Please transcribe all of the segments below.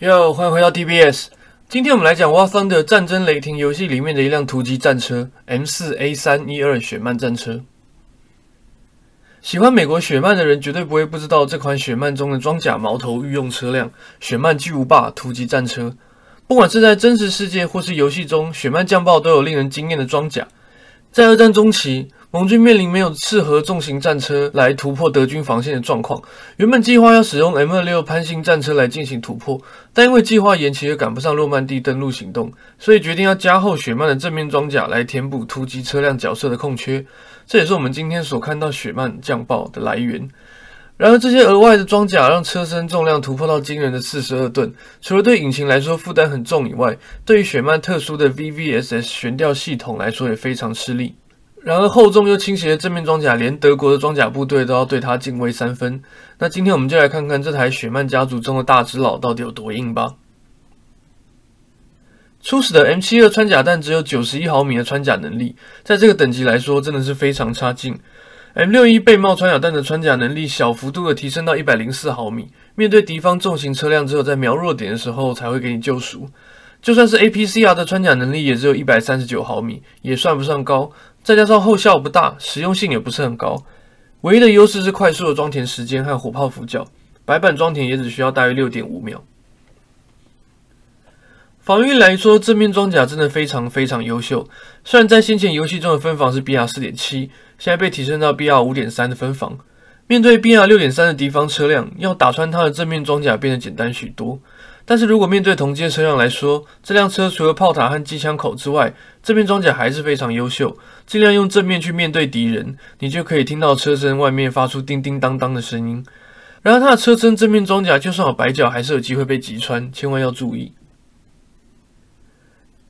哟，欢迎回到 TBS。今天我们来讲 War Thunder 战争雷霆游戏里面的一辆突击战车 m 4 a 3一2雪漫战车。喜欢美国雪漫的人绝对不会不知道这款雪漫中的装甲矛头御用车辆——雪漫巨无霸突击战车。不管是在真实世界或是游戏中，雪漫降爆都有令人惊艳的装甲。在二战中期。盟军面临没有适合重型战车来突破德军防线的状况。原本计划要使用 M 二六潘兴战车来进行突破，但因为计划延期而赶不上诺曼底登陆行动，所以决定要加厚雪曼的正面装甲来填补突击车辆角色的空缺。这也是我们今天所看到雪曼降爆的来源。然而，这些额外的装甲让车身重量突破到惊人的四十二吨，除了对引擎来说负担很重以外，对于雪曼特殊的 VVSS 悬吊系统来说也非常吃力。然而厚重又倾斜的正面装甲，连德国的装甲部队都要对它敬畏三分。那今天我们就来看看这台雪曼家族中的大只佬到底有多硬吧。初始的 M72 穿甲弹只有91毫米的穿甲能力，在这个等级来说真的是非常差劲。M61 背帽穿甲弹的穿甲能力小幅度的提升到104毫米，面对敌方重型车辆只有在瞄弱点的时候才会给你救赎。就算是 APCR 的穿甲能力也只有一百三十九毫米，也算不上高。再加上后效不大，实用性也不是很高。唯一的优势是快速的装填时间和火炮辅角，白板装填也只需要大约六点五秒。防御来说，正面装甲真的非常非常优秀。虽然在先前游戏中的分防是 BR 四点七，现在被提升到 BR 五点三的分防。面对 BR 六点三的敌方车辆，要打穿它的正面装甲变得简单许多。但是如果面对同阶车辆来说，这辆车除了炮塔和机枪口之外，正面装甲还是非常优秀。尽量用正面去面对敌人，你就可以听到车身外面发出叮叮当当的声音。然而它的车身正面装甲就算有摆角，还是有机会被击穿，千万要注意。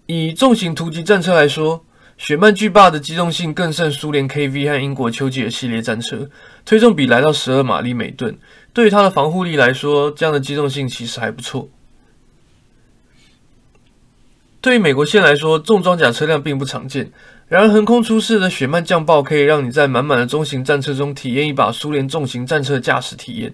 以重型突击战车来说，雪曼巨霸的机动性更胜苏联 KV 和英国丘吉尔系列战车，推重比来到十二马力每吨。对于它的防护力来说，这样的机动性其实还不错。对于美国线来说，重装甲车辆并不常见。然而，横空出世的雪曼降爆可以让你在满满的中型战车中体验一把苏联重型战车的驾驶体验。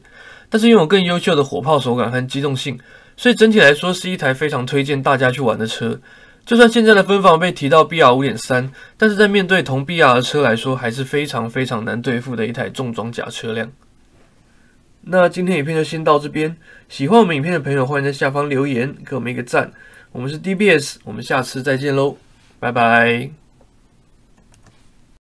但是，拥有更优秀的火炮手感和机动性，所以整体来说是一台非常推荐大家去玩的车。就算现在的分房被提到 BR 五点三，但是在面对同 BR 的车来说，还是非常非常难对付的一台重装甲车辆。那今天影片就先到这边。喜欢我们影片的朋友，欢迎在下方留言，给我们一个赞。我们是 DBS，我们下次再见喽，拜拜。